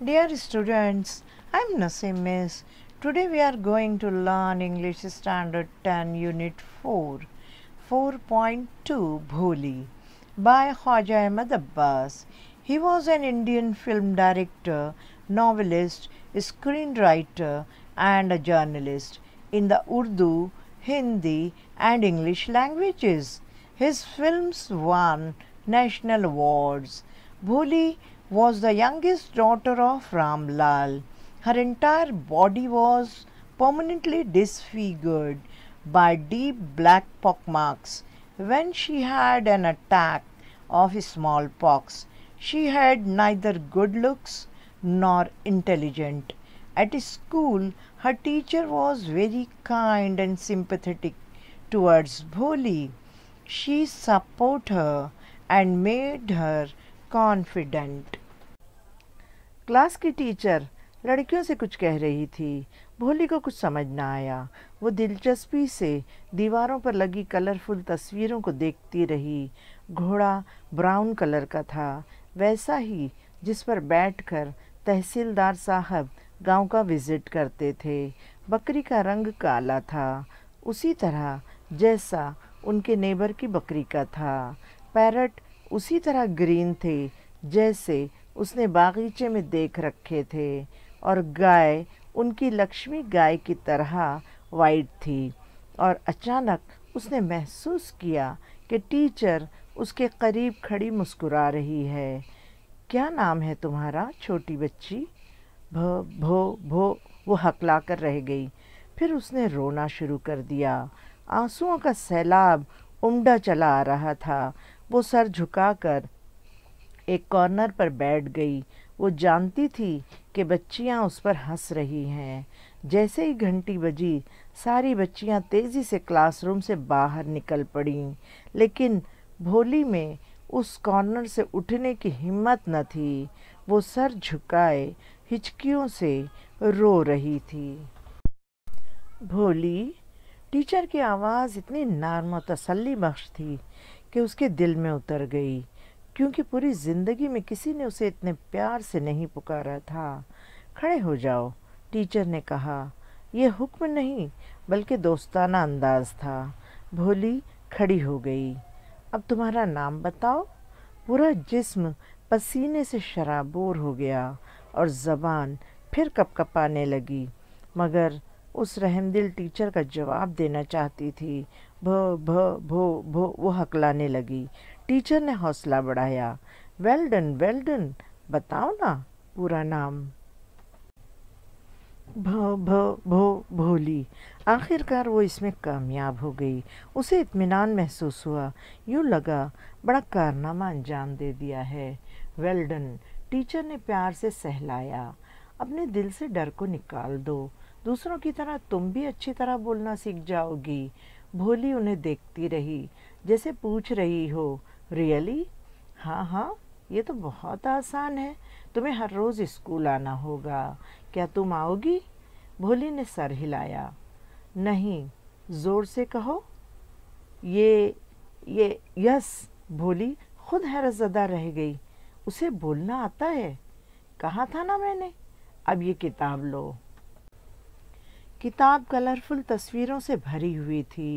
Dear students, I am Naseem Miss. Today we are going to learn English Standard 10 Unit 4, 4.2 Bholi by Khwaja Ahmed Abbas. He was an Indian film director, novelist, screenwriter and a journalist in the Urdu, Hindi and English languages. His films won national awards. Bholi was the youngest daughter of Ram Lal. Her entire body was permanently disfigured by deep black pock marks. When she had an attack of smallpox, she had neither good looks nor intelligent. At school, her teacher was very kind and sympathetic towards Bholi. She supported her and made her confident. Class की teacher लड़कियों से कुछ कह रही थी भोली को कुछ समझ ना आया वो दिलचस्पी से दीवारों पर लगी कलरफुल तस्वीरों को देखती रही घोड़ा ब्राउन कलर का था वैसा ही जिस पर बैठकर तहसीलदार साहब गांव का विज़िट करते थे बकरी का रंग काला था उसी तरह जैसा उनके नेबर की बकरी का था पैरट उसी तरह ग्रीन थे जैसे उसने बागीचे में देख रखे थे और गाय उनकी लक्ष्मी गाय की तरह वाइट थी और अचानक उसने महसूस किया कि टीचर उसके करीब खड़ी मुस्कुरा रही है क्या नाम है तुम्हारा छोटी बच्ची भो भो भो वो हकला कर रह गई फिर उसने रोना शुरू कर दिया आंसुओं का सैलाब उमड़ा चला आ रहा था वो सर झुकाकर एक कॉर्नर पर बैठ गई वो जानती थी कि बच्चियां उस पर हंस रही हैं जैसे ही घंटी बजी सारी बच्चियां तेज़ी से क्लासरूम से बाहर निकल पड़ीं लेकिन भोली में उस कॉर्नर से उठने की हिम्मत न थी वो सर झुकाए हिचकियों से रो रही थी भोली टीचर की आवाज़ इतनी नरम और तसली बख्श थी कि उसके दिल में उतर गई क्योंकि पूरी जिंदगी में किसी ने उसे इतने प्यार से नहीं पुकारा था खड़े हो जाओ टीचर ने कहा यह हुक्म नहीं बल्कि दोस्ताना अंदाज था भोली खड़ी हो गई अब तुम्हारा नाम बताओ पूरा जिस्म पसीने से शराबोर हो गया और ज़बान फिर कपकपाने लगी मगर उस रहमदिल टीचर का जवाब देना चाहती थी भो भो भो भो वो हकलाने लगी टीचर ने हौसला बढ़ाया वेल डन वेल डन बताओ ना पूरा नाम भो भो भो भोली आखिरकार वो इसमें कामयाब हो गई उसे इतमान महसूस हुआ यूँ लगा बड़ा कारनामा अंजाम दे दिया है वेल डन टीचर ने प्यार से सहलाया अपने दिल से डर को निकाल दो दूसरों की तरह तुम भी अच्छी तरह बोलना सीख जाओगी भोली उन्हें देखती रही जैसे पूछ रही हो रियली हाँ हाँ ये तो बहुत आसान है तुम्हें हर रोज़ स्कूल आना होगा क्या तुम आओगी भोली ने सर हिलाया नहीं ज़ोर से कहो ये ये यस भोली खुद हैरतजदा रह गई उसे बोलना आता है कहा था ना मैंने अब ये किताब लो किताब कलरफुल तस्वीरों से भरी हुई थी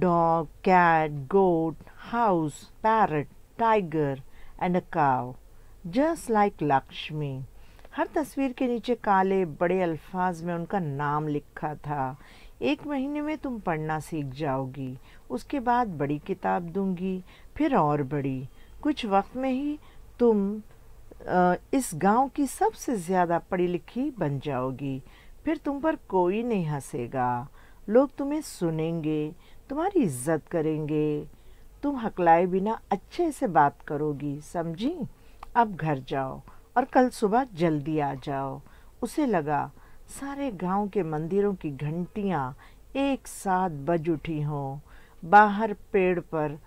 dog, cat, goat, house, parrot, tiger and a cow, just like Lakshmi. हर तस्वीर के नीचे काले बड़े अल्फाज में उनका नाम लिखा था एक महीने में तुम पढ़ना सीख जाओगी उसके बाद बड़ी किताब दूंगी फिर और बड़ी कुछ वक्त में ही तुम इस गांव की सबसे ज़्यादा पढ़ी लिखी बन जाओगी फिर तुम पर कोई नहीं हंसेगा लोग तुम्हें सुनेंगे तुम्हारी इज्जत करेंगे तुम हकलाए बिना अच्छे से बात करोगी समझी अब घर जाओ और कल सुबह जल्दी आ जाओ उसे लगा सारे गांव के मंदिरों की घंटियां एक साथ बज उठी हों बाहर पेड़ पर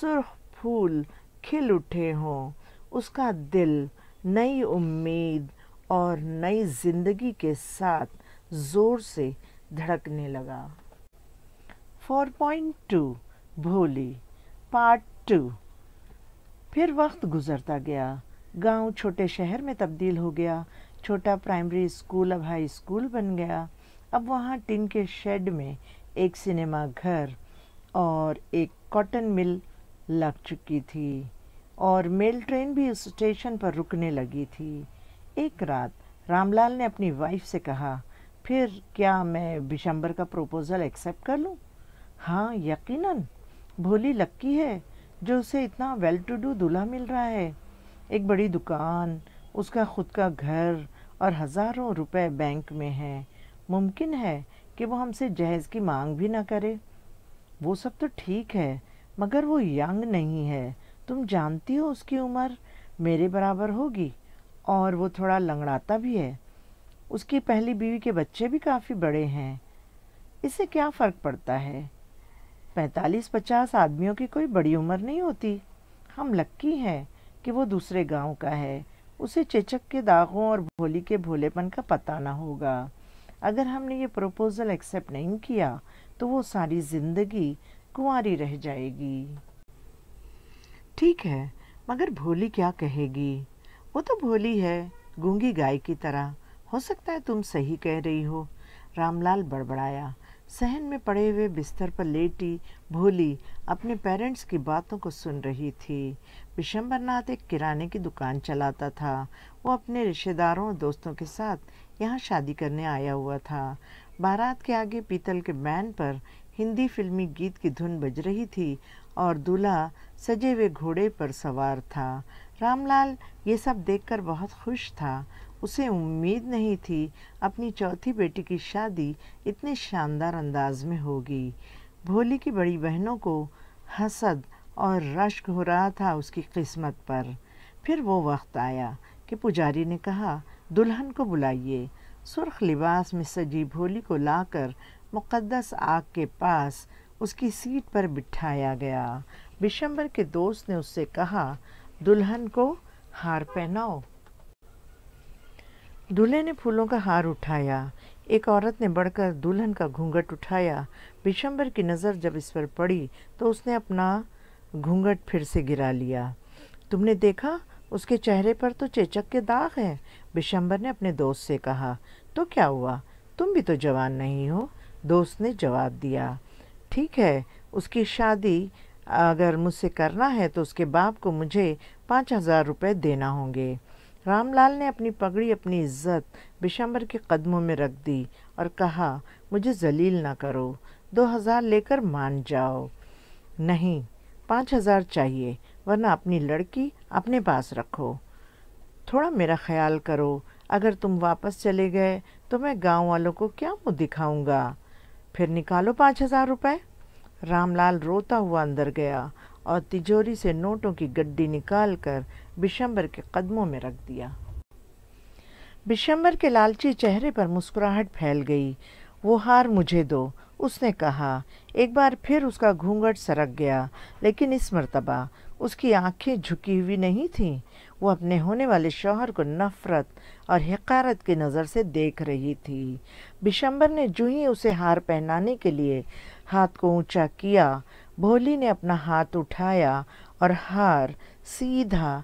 सुर्ख फूल खिल उठे हों उसका दिल नई उम्मीद और नई जिंदगी के साथ ज़ोर से धड़कने लगा 4.2 भोली पार्ट टू फिर वक्त गुजरता गया गांव छोटे शहर में तब्दील हो गया छोटा प्राइमरी स्कूल अब हाई स्कूल बन गया अब वहाँ टिन के शेड में एक सिनेमा घर और एक कॉटन मिल लग चुकी थी और मेल ट्रेन भी उस स्टेशन पर रुकने लगी थी एक रात रामलाल ने अपनी वाइफ से कहा फिर क्या मैं बिशंबर का प्रपोज़ल एक्सेप्ट कर लूँ हाँ यकीनन भोली लक्की है जो उसे इतना वेल टू डू दूल्हा मिल रहा है एक बड़ी दुकान उसका खुद का घर और हज़ारों रुपए बैंक में है मुमकिन है कि वो हमसे जहेज़ की मांग भी ना करे वो सब तो ठीक है मगर वो यंग नहीं है तुम जानती हो उसकी उम्र मेरे बराबर होगी और वो थोड़ा लंगड़ाता भी है उसकी पहली बीवी के बच्चे भी काफ़ी बड़े हैं इससे क्या फ़र्क पड़ता है पैंतालीस पचास आदमियों की कोई बड़ी उम्र नहीं होती हम लक्की हैं कि वो दूसरे गांव का है उसे चेचक के दागों और भोली के भोलेपन का पता ना होगा अगर हमने ये प्रपोज़ल एक्सेप्ट नहीं किया तो वो सारी ज़िंदगी कुंवारी रह जाएगी ठीक है मगर भोली क्या कहेगी वो तो भोली है गूंगी गाय की तरह हो सकता है तुम सही कह रही हो रामलाल बड़बड़ाया सहन में पड़े हुए बिस्तर पर लेटी भोली अपने पेरेंट्स की बातों को सुन रही थी विशंबरनाथ एक किराने की दुकान चलाता था वो अपने रिश्तेदारों और दोस्तों के साथ यहाँ शादी करने आया हुआ था बारात के आगे पीतल के बैन पर हिंदी फिल्मी गीत की धुन बज रही थी और दूल्हा सजे हुए घोड़े पर सवार था रामलाल ये सब देखकर बहुत खुश था उसे उम्मीद नहीं थी अपनी चौथी बेटी की शादी इतने शानदार अंदाज में होगी भोली की बड़ी बहनों को हसद और रश्क हो रहा था उसकी किस्मत पर फिर वो वक्त आया कि पुजारी ने कहा दुल्हन को बुलाइए सुर्ख लिबास में सजी भोली को लाकर मुक़दस आग के पास उसकी सीट पर बिठाया गया बिशंबर के दोस्त ने उससे कहा दुल्हन को हार पहनाओ दूल्हे ने फूलों का हार उठाया एक औरत ने बढ़कर दुल्हन का घूंघट उठाया विशंबर की नज़र जब इस पर पड़ी तो उसने अपना घूंघट फिर से गिरा लिया तुमने देखा उसके चेहरे पर तो चेचक के दाग हैं विशंबर ने अपने दोस्त से कहा तो क्या हुआ तुम भी तो जवान नहीं हो दोस्त ने जवाब दिया ठीक है उसकी शादी अगर मुझसे करना है तो उसके बाप को मुझे पाँच हज़ार रुपये देना होंगे रामलाल ने अपनी पगड़ी अपनी इज्जत बिशंबर के कदमों में रख दी और कहा मुझे जलील ना करो दो हज़ार लेकर मान जाओ नहीं पाँच हज़ार चाहिए वरना अपनी लड़की अपने पास रखो थोड़ा मेरा ख्याल करो अगर तुम वापस चले गए तो मैं गांव वालों को क्या मुँह दिखाऊंगा फिर निकालो पाँच हज़ार रुपये रामलाल रोता हुआ अंदर गया और तिजोरी से नोटों की गड्डी निकालकर बिशंबर के कदमों में रख दिया बिशंबर के लालची चेहरे पर मुस्कुराहट फैल गई वो हार मुझे दो उसने कहा एक बार फिर उसका घूंघट सरक गया लेकिन इस मरतबा उसकी आंखें झुकी हुई नहीं थीं वो अपने होने वाले शौहर को नफ़रत और हकारत की नज़र से देख रही थी बिशंबर ने जूही उसे हार पहनाने के लिए हाथ को ऊंचा किया भोली ने अपना हाथ उठाया और हार सीधा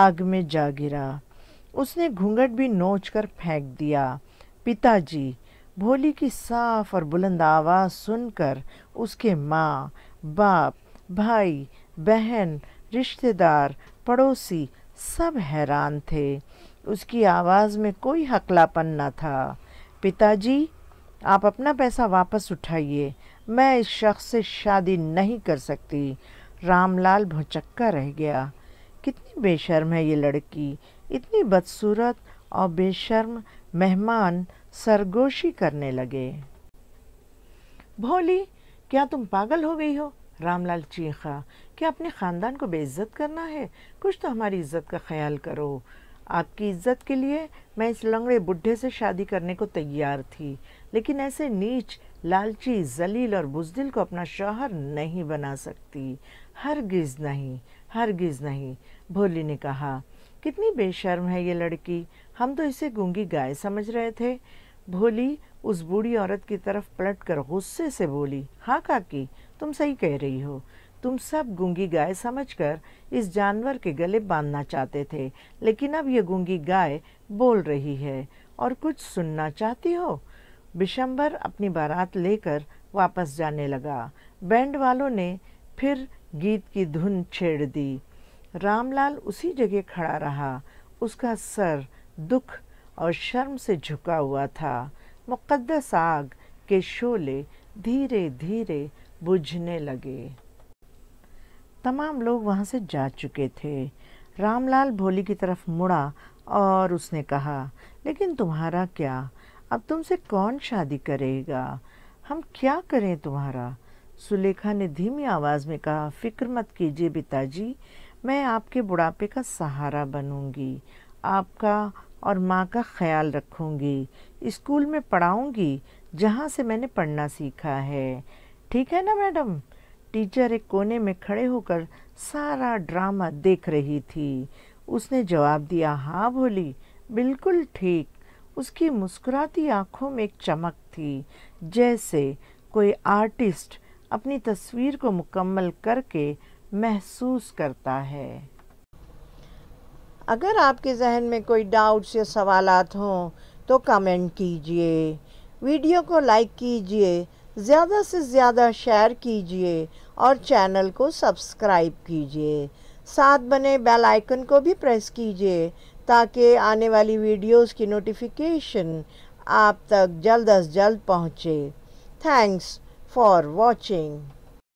आग में जा गिरा उसने घूंघट भी नोच कर फेंक दिया पिताजी भोली की साफ और बुलंद आवाज़ सुनकर उसके माँ बाप भाई बहन रिश्तेदार पड़ोसी सब हैरान थे उसकी आवाज़ में कोई हकलापन न था पिताजी आप अपना पैसा वापस उठाइए मैं इस शख्स से शादी नहीं कर सकती रामलाल भुचक्का रह गया कितनी बेशर्म है ये लड़की इतनी बदसूरत और बेशर्म मेहमान सरगोशी करने लगे भोली क्या तुम पागल हो गई हो रामलाल चीखा क्या अपने ख़ानदान को बेइज्जत करना है कुछ तो हमारी इज्जत का ख्याल करो आपकी इज्जत के लिए मैं इस लंगड़े बुढ़े से शादी करने को तैयार थी लेकिन ऐसे नीच लालची जलील और बुजदिल को अपना शौहर नहीं बना सकती हरगिज़ नहीं हरगिज़ नहीं भोली ने कहा कितनी बेशर्म है ये लड़की हम तो इसे गूंगी गाय समझ रहे थे भोली उस बूढ़ी औरत की तरफ पलट कर गुस्से से बोली हाँ काकी तुम सही कह रही हो तुम सब गूंगी गाय समझकर इस जानवर के गले बांधना चाहते थे लेकिन अब ये गूंगी गाय बोल रही है और कुछ सुनना चाहती हो बिशंबर अपनी बारात लेकर वापस जाने लगा बैंड वालों ने फिर गीत की धुन छेड़ दी रामलाल उसी जगह खड़ा रहा उसका सर दुख और शर्म से झुका हुआ था मुकद्दस आग के शोले धीरे धीरे बुझने लगे तमाम लोग वहाँ से जा चुके थे रामलाल भोली की तरफ मुड़ा और उसने कहा लेकिन तुम्हारा क्या अब तुमसे कौन शादी करेगा हम क्या करें तुम्हारा सुलेखा ने धीमी आवाज़ में कहा फिक्र मत कीजिए पिताजी मैं आपके बुढ़ापे का सहारा बनूंगी आपका और माँ का ख्याल रखूंगी स्कूल में पढ़ाऊंगी जहाँ से मैंने पढ़ना सीखा है ठीक है ना मैडम टीचर एक कोने में खड़े होकर सारा ड्रामा देख रही थी उसने जवाब दिया हाँ भोली बिल्कुल ठीक उसकी मुस्कुराती आंखों में एक चमक थी जैसे कोई आर्टिस्ट अपनी तस्वीर को मुकम्मल करके महसूस करता है अगर आपके जहन में कोई डाउट्स या सवालात हों तो कमेंट कीजिए वीडियो को लाइक कीजिए ज़्यादा से ज़्यादा शेयर कीजिए और चैनल को सब्सक्राइब कीजिए साथ बने बेल आइकन को भी प्रेस कीजिए ताकि आने वाली वीडियोस की नोटिफिकेशन आप तक जल्द अज जल्द पहुँचे थैंक्स फॉर वॉचिंग